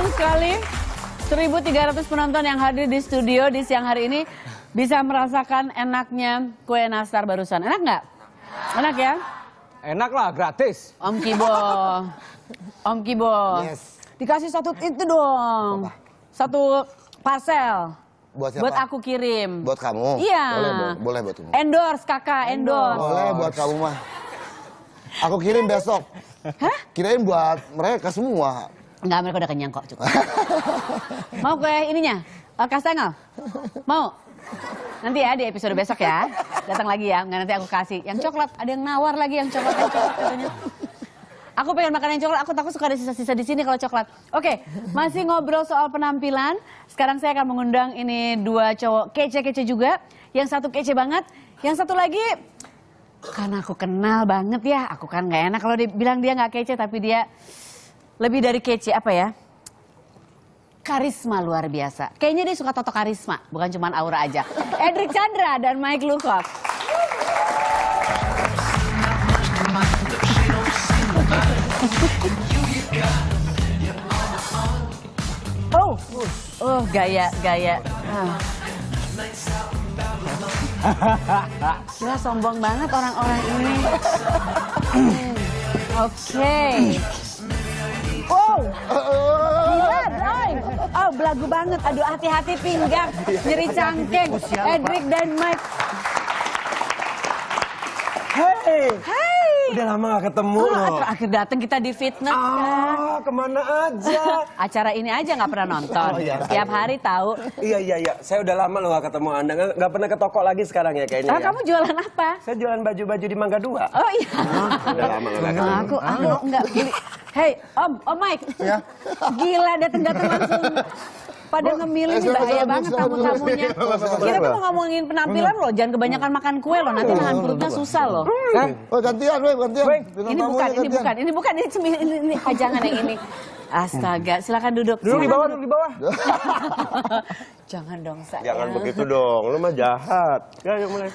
beruntung sekali 1.300 penonton yang hadir di studio di siang hari ini bisa merasakan enaknya kue nastar barusan. Enak nggak? Enak ya? Enak lah, gratis. Om Kibo, Om Kibo, yes. dikasih satu itu dong, satu parcel. Buat siapa? Buat aku kirim. Buat kamu? Iya. Boleh, boleh, buat kamu. Endorse kakak, endorse. endorse. Boleh buat kamu mah. Aku kirim besok. Hah? Kirain buat mereka semua. Enggak, mereka udah kenyang kok, cukup. Mau gue ininya? Uh, eh, kastengel? Mau? Nanti ya di episode besok ya. Datang lagi ya, nggak nanti aku kasih. Yang coklat, ada yang nawar lagi yang coklat, yang coklat katanya. Aku pengen makan yang coklat, aku takut suka ada sisa-sisa di sini kalau coklat. Oke, masih ngobrol soal penampilan. Sekarang saya akan mengundang ini dua cowok kece-kece juga. Yang satu kece banget, yang satu lagi karena aku kenal banget ya. Aku kan gak enak kalau dibilang dia gak kece, tapi dia lebih dari kece apa ya? Karisma luar biasa. Kayaknya dia suka toto karisma, bukan cuma aura aja. Edric Chandra dan Mike Lukov. Oh, oh gaya, gaya. Gila sombong banget orang-orang ini. Oke. Bukan, oi. Oh, belagu banget. Aduh, hati-hati pinggang. Jadi cangkeng. Edric dan Mike. Hei. Hey. Udah lama gak ketemu oh, Terakhir dateng kita di fitness ah, kan. kemana aja. Acara ini aja gak pernah nonton. Oh, iya, Setiap iya. hari tahu. Iya, iya, iya. Saya udah lama loh gak ketemu Anda. Gak, gak pernah ke toko lagi sekarang ya kayaknya. Oh, ya. kamu jualan apa? Saya jualan baju-baju di Mangga Dua. Oh iya. Nah, udah lama loh gak ketemu. Aku, aku aku gak beli. Hey, Om, Om Mike. Ya. Gila datang-datang langsung pada oh, ngemilih nih eh, bahaya banget tamu-tamunya. Kita tuh mau ngomongin penampilan loh, jangan kebanyakan makan kue loh, nanti nahan oh, perutnya oh, susah loh. Oh, gantian, weh, gantian. Ini bukan, ini bukan, ini bukan, ini ini, ini hajangan yang ini. Astaga, silakan duduk. Duduk di bawah, duduk di bawah. Jangan dong, saya. Jangan begitu dong, lu mah jahat. Ya, yuk mulai.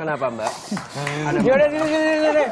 Kenapa, Mbak? Ya udah, sini, sini, sini.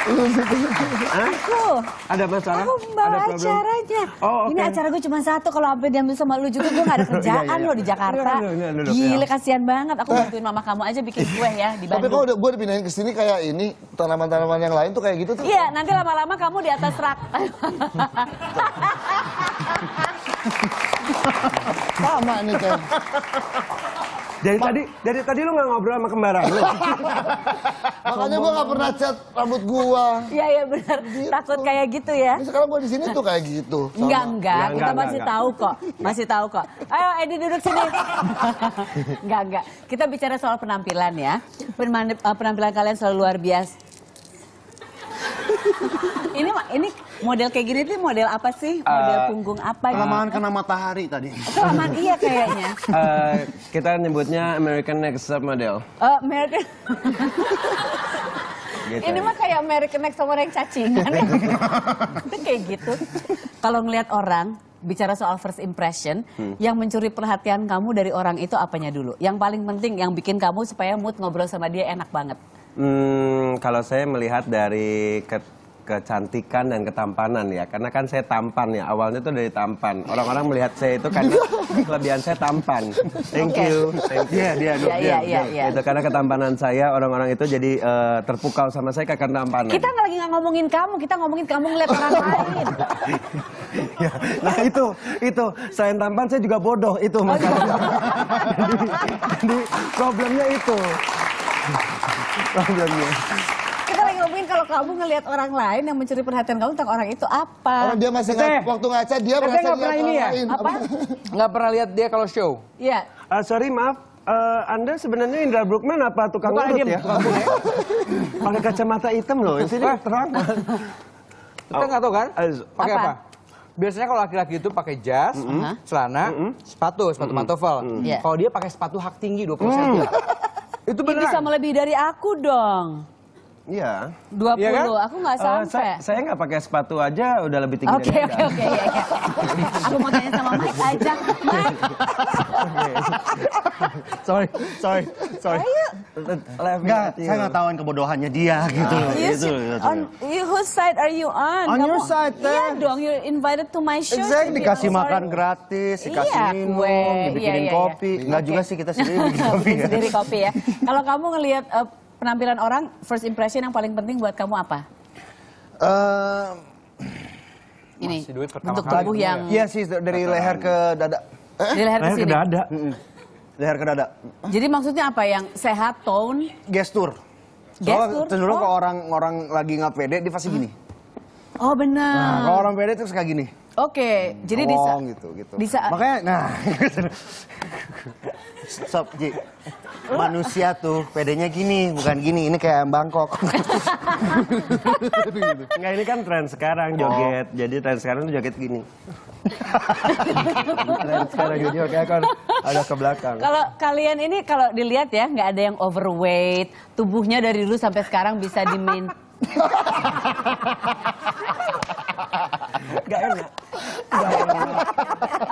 Aku. Ada masalah? Aku membawa ada acaranya. Oh, okay. Ini acara gue cuma satu. Kalau sampai diambil sama lu juga gue gak ada kerjaan iya, iya, iya. loh di Jakarta. Iya, iya, iya, Gila kasihan banget. Aku eh. bantuin mama kamu aja bikin kue ya di Bandung. Tapi kalau gue dipindahin ke sini kayak ini tanaman-tanaman yang lain tuh kayak gitu tuh. Iya, nanti lama-lama kamu di atas rak. Sama nih kan. Dari Ma tadi dari tadi lu gak ngobrol sama kembaran lu. Makanya gua gak pernah cat rambut gua. Iya iya benar. Gitu. Takut kayak gitu ya. Ini sekarang gua di sini tuh kayak gitu. Sama. Enggak enggak, ya, kita enggak, masih enggak. tahu kok. Masih tahu kok. Ayo Edi duduk sini. enggak enggak. Kita bicara soal penampilan ya. Eh, penampilan kalian selalu luar biasa model kayak gini tuh model apa sih? Model uh, punggung apa? Gitu? Kelamaan gitu? kena matahari tadi. Oh, kelamaan iya kayaknya. Uh, kita nyebutnya American Next Top Model. Uh, oh, American. gitu. Ini mah kayak American Next sama yang cacingan ya. Itu kayak gitu. Kalau ngelihat orang bicara soal first impression, hmm. yang mencuri perhatian kamu dari orang itu apanya dulu? Yang paling penting yang bikin kamu supaya mood ngobrol sama dia enak banget. Hmm, kalau saya melihat dari kecantikan dan ketampanan ya karena kan saya tampan ya awalnya tuh dari tampan orang-orang melihat saya itu karena kelebihan saya tampan thank okay. you thank you dia dia yeah, itu karena ketampanan saya orang-orang itu jadi uh, terpukau sama saya karena tampan kita nggak lagi nggak ngomongin kamu kita ngomongin kamu ngeliat orang lain ya, nah itu itu selain tampan saya juga bodoh itu oh, masalahnya jadi, jadi problemnya itu problemnya ngomongin kalau kamu ngelihat orang lain yang mencuri perhatian kamu tentang orang itu apa? Orang oh, dia masih ngaca, waktu ngaca dia merasa nggak pernah ini ya? Lain. Apa? Nggak pernah lihat dia kalau show? Iya. Uh, sorry maaf, uh, Anda sebenarnya Indra Brookman apa tukang Bukan urut ya? Pakai kacamata hitam loh, sini terang. Kita oh. nggak tahu kan? Eh, pakai apa? Biasanya kalau laki-laki itu pakai jas, mm -hmm. celana, mm -hmm. sepatu, sepatu mm -hmm. Mm -hmm. Kalau iya. dia pakai sepatu hak tinggi dua puluh Mm. itu benar. bisa melebihi dari aku dong. Iya. 20. ya kan? Aku gak eh, sampai. Uh, saya, saya nggak pakai sepatu aja udah lebih tinggi okay, dari Oke, oke, oke. Iya, iya. Aku mau tanya sama Mas aja. Mas. sorry, sorry, sorry. Ayo. Enggak, saya nggak tauin kebodohannya dia gitu. Uh, you gitu, gitu. On, you, whose side are you on? On Kamu, your side, iya Teh. Iya dong, you're invited to my show. Exactly, dikasih oh, sorry. makan gratis, dikasih iya, minum, kue. dibikinin iya, iya, kopi. Iya. Enggak okay. juga sih kita sendiri bikin ya. Sendiri kopi ya. Kalau kamu ngelihat uh, penampilan orang, first impression yang paling penting buat kamu apa? Uh, ini untuk tubuh yang iya sih dari leher ke dada. Dari leher, leher ke Ke dada. Leher ke dada. Jadi maksudnya apa yang sehat, tone, gestur. Soalnya cenderung oh. kalau orang orang lagi nggak pede dia pasti hmm. gini. Oh benar. Nah, kalau orang pede terus kayak gini. Oke, jadi di saat gitu gitu. Di saat makanya nah Sob, Ji. Manusia tuh pedenya gini, bukan gini. Ini kayak Bangkok. Enggak, ini kan tren sekarang oh. joget. Oh. Jadi tren sekarang tuh joget gini. tren sekarang gini, oke kan ada ke belakang. Kalau kalian ini kalau dilihat ya, nggak ada yang overweight. Tubuhnya dari dulu sampai sekarang bisa dimain. Gak enak. Gak enak.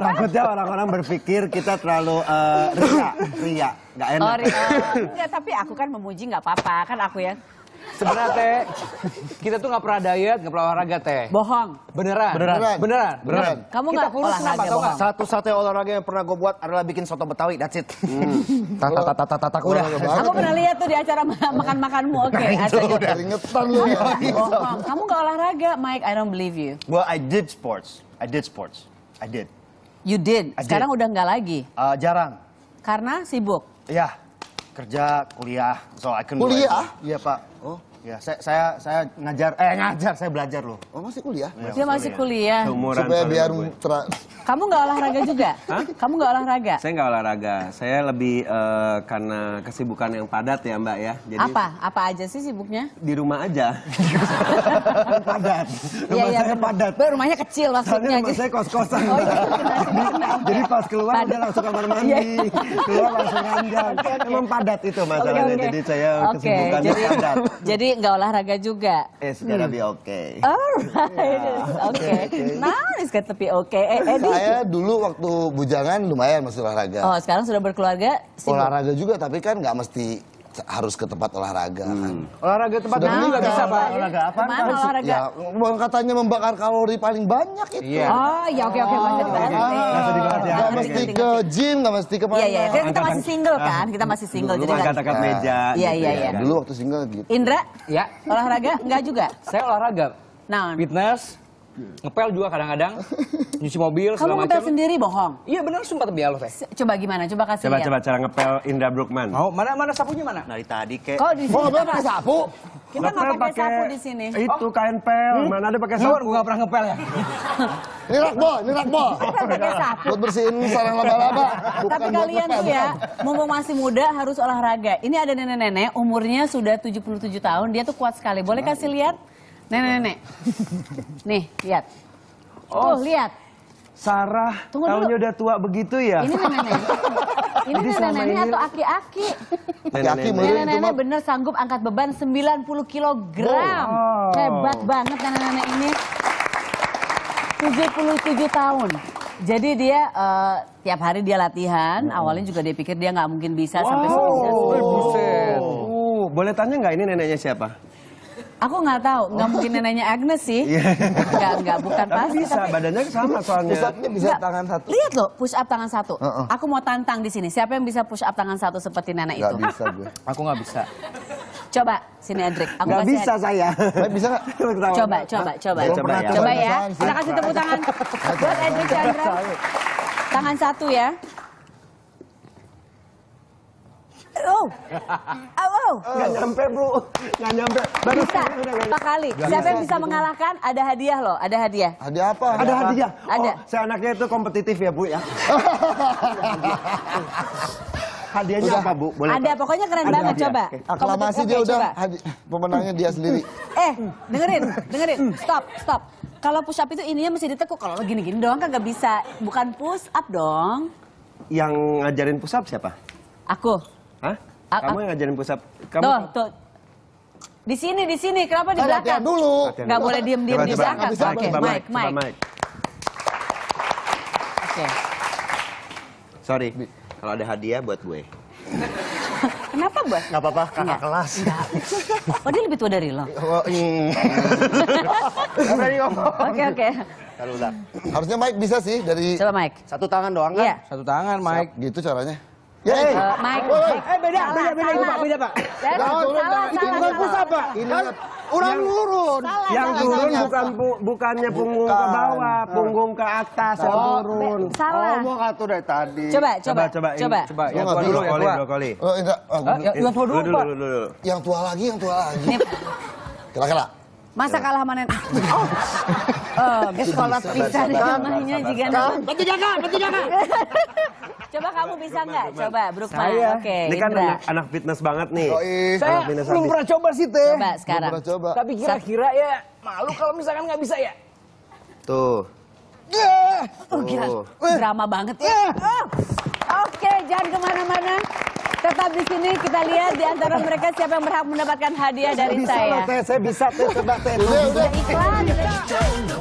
Takutnya orang-orang berpikir kita terlalu uh, eh, ria, ria. Gak enak. Oh, ria. Enggak, tapi aku kan memuji nggak apa-apa. Kan aku ya Sebenarnya teh kita tuh nggak pernah diet, nggak pernah olahraga teh. Bohong. Beneran. Beneran. Beneran. Beneran. Beneran. Kamu nggak olahraga tau nggak? Satu-satunya olahraga yang pernah gue buat adalah bikin soto betawi. That's it. Hmm. Tata tata tata tata udah. Aku pernah lihat tuh di acara makan makanmu. Oke. Ingetan lu. Bohong. Kamu nggak olahraga, Mike. I don't believe you. Well, I did sports. I did sports. I did. You did. Sekarang udah nggak lagi. Uh, jarang. Karena sibuk. Iya kerja, kuliah. So I can Kuliah? Iya, Pak. Oh. Ya, saya, saya saya ngajar eh ngajar, saya belajar loh. Oh, masih kuliah? Ya, Dia masih kuliah. kuliah. Supaya biar Kamu nggak olahraga juga? Hah? Kamu nggak olahraga? Saya nggak olahraga. Saya lebih uh, karena kesibukan yang padat ya, Mbak ya. Jadi Apa? Apa aja sih sibuknya? Di rumah aja. padat. Rumah ya, ya, saya padat. Bah, rumahnya kecil maksudnya. rumah gitu. saya kos-kosan. Oh, iya, Jadi pas keluar padat. udah langsung kamar mandi. Iya. keluar langsung ranjang. Emang padat itu masalahnya. Okay, okay. Jadi saya okay, kesibukannya jadi, padat. Jadi nggak olahraga juga. Eh, sekarang hmm. be okay. Alright, ya. oke. nah, okay. Kan tapi be okay. Eh, Eddie. Saya dulu waktu bujangan lumayan masih olahraga. Oh, sekarang sudah berkeluarga? Sibuk. Olahraga juga, tapi kan nggak mesti harus ke tempat olahraga kan? hmm. kan. Olahraga tempat Sudah nah, nggak bisa pak. Olahraga apa? Mana kan? olahraga? Ya, katanya membakar kalori paling banyak itu. Yeah. Oh ya oke oke nggak usah dibahas. Nggak usah dibahas ya. Nggak mesti ke gym, nggak mesti ke iya, iya, mana. Iya iya. Kan kita masih single ah. kan, kita masih single. Dulu jadi angkat-angkat meja. Iya gitu iya ya. iya. Dulu waktu single gitu. Indra, ya olahraga Enggak juga? Saya olahraga. Nah, fitness, Ngepel juga kadang-kadang. Nyuci mobil segala Kamu ngepel sendiri bohong? Iya benar sumpah demi teh. Coba gimana? Coba kasih Coba lihat. coba cara ngepel Indra Brookman. Mau mana mana sapunya mana? Dari tadi kek. Kok di sini? ngepel pakai sapu? Kita nggak pakai, sapu di sini. Itu oh. kain pel. Hmm? Mana ada pakai sapu? Gue nggak pernah ngepel ya. Ini boh, ini rak Pakai iya. Buat bersihin sarang laba-laba. Tapi kalian tuh ya, mumpung masih muda harus olahraga. Ini ada nenek-nenek umurnya sudah 77 tahun, dia tuh kuat sekali. Boleh kasih lihat? Nenek-nenek. Nih, lihat. Oh, Tuh, lihat. Sarah, Tunggu tahunnya udah tua begitu ya? Ini nenek-nenek. Ini nenek-nenek atau aki-aki? Aki-aki Nenek-nenek bener sanggup angkat beban 90 kg. Oh. Hebat banget nenek-nenek ini. 77 tahun. Jadi dia uh, tiap hari dia latihan, Oh. awalnya juga dia pikir dia nggak mungkin bisa wow. sampai sebesar. Eh, oh, boleh tanya nggak ini neneknya siapa? Aku nggak tahu, nggak oh. mungkin nanya Agnes sih. Iya. nggak nggak bukan tapi pasti. Bisa, tapi... badannya sama soalnya. Push upnya bisa nggak. tangan satu. Lihat loh, push up tangan satu. Uh -uh. Aku mau tantang di sini. Siapa yang bisa push up tangan satu seperti Nana itu? Gak bisa gue. aku nggak bisa. Coba sini Edric. Aku gak bisa ada. saya. Gak bisa gak? Coba, coba, coba. Coba, coba, ya. coba ya. Kita kasih tepuk tangan buat Edric Chandra. Tangan satu ya. oh. Wow. Nggak nyampe bro, nggak nyampe. Baru bisa, empat kali. Gak Siapa yang bisa mengalahkan ada hadiah loh, ada hadiah. Hadiah apa? Ada, ada apa? hadiah. Ada. Oh, saya anaknya itu kompetitif ya bu ya. Hadiahnya udah. apa Bu? Boleh Ada, pokoknya keren ada, banget hadiah. coba. Okay. masih okay, dia udah pemenangnya dia sendiri. Eh, dengerin, dengerin. Stop, stop. Kalau push up itu ininya mesti ditekuk. Kalau lo gini-gini doang kan gak bisa. Bukan push up dong. Yang ngajarin push up siapa? Aku. Hah? Kamu yang ngajarin pusat. Kamu tuh, kan- tuh. Di sini, di sini. Kenapa di belakang? dulu. Gak boleh diem-diem di belakang. Oke, Mike, Mike. Oke. Sorry, kalau ada hadiah buat gue. Kenapa buat? Gak apa-apa, kakak kelas. Enggak. Oh, dia lebih tua dari lo? Oh, iya. Oke, oke. Harusnya Mike bisa sih dari... Coba Mike. Satu tangan doang kan? Iya. Satu tangan, Mike. Gitu caranya. Ya, eh. Eh, Mike. Oh, eh beda, salah, beda, beda, salah. Pak, beda Pak. Lalu, salah, turun, salah, itu bukan pusat Pak. Ini orang turun. Salah, yang salah, turun salah, bukan bukannya punggung bukan. ke bawah, punggung ke atas oh, yang turun. Be, salah. Oh, Ngomong atuh dari tadi. Coba, coba, coba, coba. coba. Yang tua dulu, ya. Oh, enggak. Yang tua dulu, Pak. Yang tua lagi, yang tua lagi. Kira-kira. Masa eh. kalah manen oh. oh. Eh, oh, oh, oh, namanya oh, Bantu jaga, bantu jaga. Coba kamu bisa nggak? Coba Brukman. Oke. ini kan anak, anak fitness banget nih. Oh, iya. Saya belum pernah coba sih teh. Coba sekarang. Belum coba. Tapi kira-kira ya malu kalau misalkan nggak bisa ya. Tuh. Oh, eh. gila. Drama banget ya. Eh. Oh. Oke, oh, jangan kemana-mana. Tetap di sini kita lihat di antara mereka siapa yang berhak mendapatkan hadiah dari saya. Saya bisa saya bisa, saya bisa. saya.